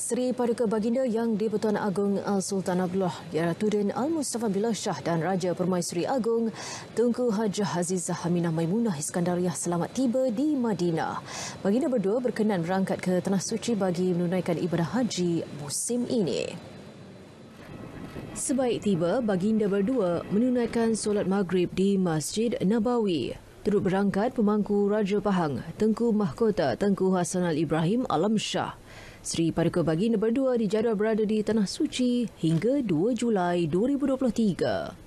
Seri Paduka Baginda Yang di-Pertuan Agong Al-Sultan Abdullah, Yaratuddin Al-Mustafa Billah Shah dan Raja Permaisuri Agong Tunku Hajah Hazizah Haminah Maimunah Iskandariah selamat tiba di Madinah. Baginda berdua berkenan berangkat ke Tanah Suci bagi menunaikan ibadah haji musim ini. Sebaik tiba, Baginda berdua menunaikan solat maghrib di Masjid Nabawi. Turut berangkat pemangku Raja Pahang, Tengku Mahkota Tengku Hassan Al-Ibrahim Alam Shah. Sri Paduka Baginda berdua dijadual berada di Tanah Suci hingga 2 Julai 2023.